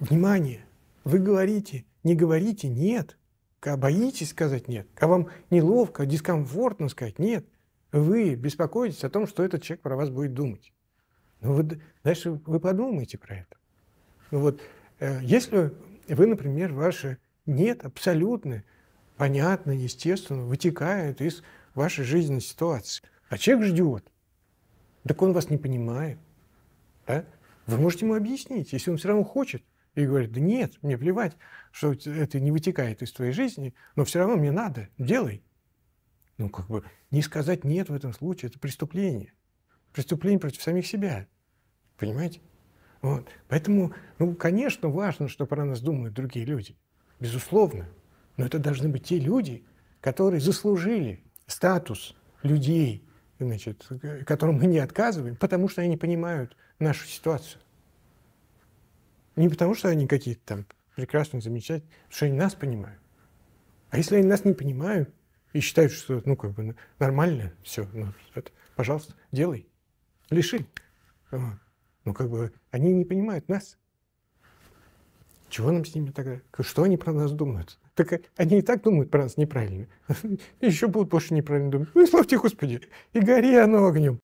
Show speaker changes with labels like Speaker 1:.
Speaker 1: Внимание! Вы говорите, не говорите «нет». Боитесь сказать «нет». А вам неловко, дискомфортно сказать «нет». Вы беспокоитесь о том, что этот человек про вас будет думать. Ну вот дальше вы подумайте про это. Ну вот, э, если вы, например, ваше «нет» абсолютно, понятно, естественно, вытекает из вашей жизненной ситуации, а человек ждет, так он вас не понимает, да? вы можете ему объяснить, если он все равно хочет – и говорит, да нет, мне плевать, что это не вытекает из твоей жизни, но все равно мне надо, делай. Ну, как бы, не сказать «нет» в этом случае – это преступление. Преступление против самих себя. Понимаете? Вот. Поэтому, ну, конечно, важно, что про нас думают другие люди. Безусловно. Но это должны быть те люди, которые заслужили статус людей, значит, которым мы не отказываем, потому что они понимают нашу ситуацию. Не потому, что они какие-то там прекрасные, замечательные, потому что они нас понимают. А если они нас не понимают и считают, что ну как бы нормально, все, ну, это, пожалуйста, делай, лиши. Ну как бы они не понимают нас. Чего нам с ними тогда? Что они про нас думают? Так э, они и так думают про нас неправильно. Еще будут больше неправильно думать. Ну, славьте Господи, и гори оно огнем.